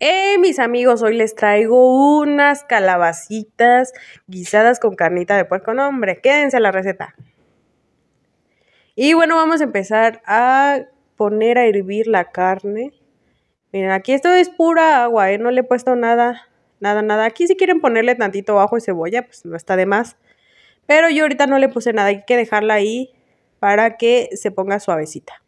Eh, mis amigos, hoy les traigo unas calabacitas guisadas con carnita de puerco. No, hombre, quédense la receta. Y bueno, vamos a empezar a poner a hervir la carne. Miren, aquí esto es pura agua, ¿eh? No le he puesto nada, nada, nada. Aquí si quieren ponerle tantito ajo y cebolla, pues no está de más. Pero yo ahorita no le puse nada, hay que dejarla ahí para que se ponga suavecita.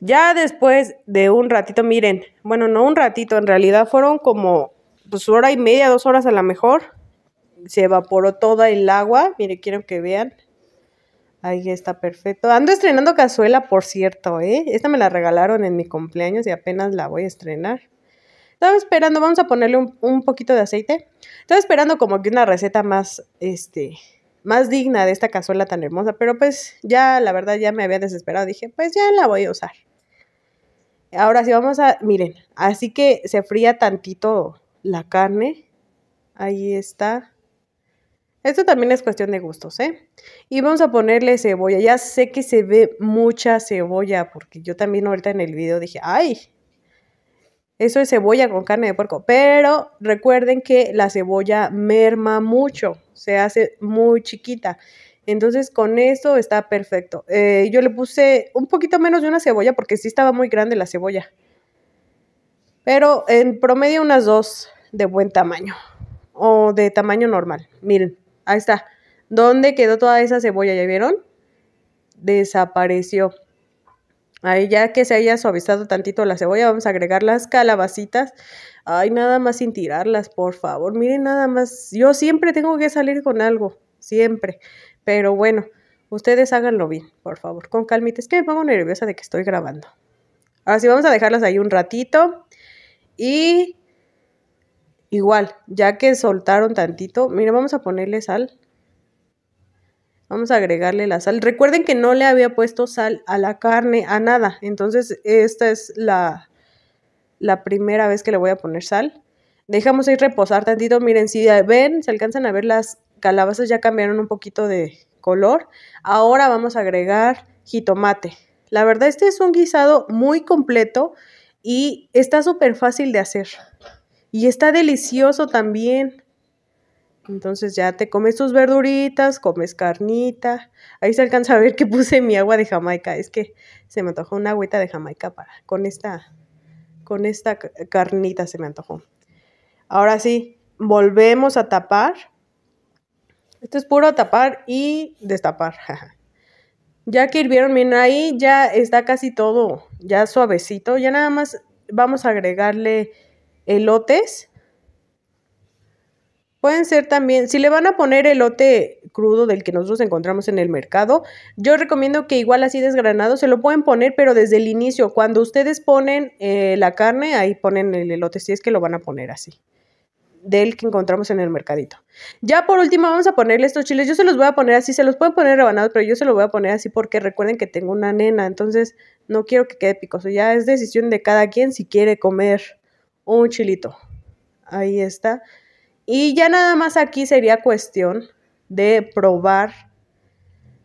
Ya después de un ratito, miren, bueno, no un ratito, en realidad fueron como pues hora y media, dos horas a lo mejor. Se evaporó toda el agua. Miren, quiero que vean. Ahí está perfecto. Ando estrenando cazuela, por cierto, ¿eh? Esta me la regalaron en mi cumpleaños y apenas la voy a estrenar. Estaba esperando, vamos a ponerle un, un poquito de aceite. Estaba esperando como que una receta más, este, más digna de esta cazuela tan hermosa, pero pues ya la verdad ya me había desesperado, dije, pues ya la voy a usar. Ahora sí vamos a, miren, así que se fría tantito la carne, ahí está. Esto también es cuestión de gustos, ¿eh? Y vamos a ponerle cebolla. Ya sé que se ve mucha cebolla, porque yo también ahorita en el video dije, ay, eso es cebolla con carne de puerco. Pero recuerden que la cebolla merma mucho, se hace muy chiquita. Entonces con esto está perfecto. Eh, yo le puse un poquito menos de una cebolla porque sí estaba muy grande la cebolla. Pero en promedio unas dos de buen tamaño o de tamaño normal. Miren, ahí está. ¿Dónde quedó toda esa cebolla? ¿Ya vieron? Desapareció. Ahí ya que se haya suavizado tantito la cebolla, vamos a agregar las calabacitas. Ay, nada más sin tirarlas, por favor. Miren, nada más. Yo siempre tengo que salir con algo, siempre. Pero bueno, ustedes háganlo bien, por favor, con calmita. Es que me pongo nerviosa de que estoy grabando. Ahora sí, vamos a dejarlas ahí un ratito. Y igual, ya que soltaron tantito, mira, vamos a ponerle sal. Vamos a agregarle la sal. Recuerden que no le había puesto sal a la carne, a nada. Entonces esta es la, la primera vez que le voy a poner sal. Dejamos ahí reposar tantito. Miren, si ven, se alcanzan a ver las calabazas ya cambiaron un poquito de color. Ahora vamos a agregar jitomate. La verdad, este es un guisado muy completo y está súper fácil de hacer. Y está delicioso también. Entonces ya te comes tus verduritas, comes carnita. Ahí se alcanza a ver que puse mi agua de Jamaica. Es que se me antojó una agüita de Jamaica para, con, esta, con esta carnita se me antojó. Ahora sí, volvemos a tapar. Esto es puro tapar y destapar. ya que hirvieron, miren, ahí ya está casi todo, ya suavecito. Ya nada más vamos a agregarle elotes Pueden ser también, si le van a poner elote crudo del que nosotros encontramos en el mercado, yo recomiendo que igual así desgranado se lo pueden poner, pero desde el inicio, cuando ustedes ponen eh, la carne, ahí ponen el elote, si es que lo van a poner así del que encontramos en el mercadito. Ya por último vamos a ponerle estos chiles. Yo se los voy a poner así, se los pueden poner rebanados, pero yo se los voy a poner así porque recuerden que tengo una nena, entonces no quiero que quede picoso. Ya es decisión de cada quien si quiere comer un chilito. Ahí está. Y ya nada más aquí sería cuestión de probar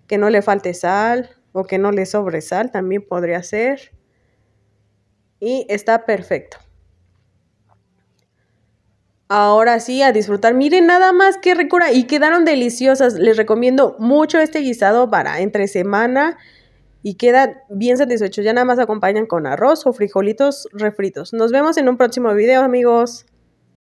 que no le falte sal o que no le sobre sal, también podría ser. Y está perfecto. Ahora sí, a disfrutar. Miren nada más qué ricura. Y quedaron deliciosas. Les recomiendo mucho este guisado para entre semana. Y queda bien satisfecho. Ya nada más acompañan con arroz o frijolitos refritos. Nos vemos en un próximo video, amigos.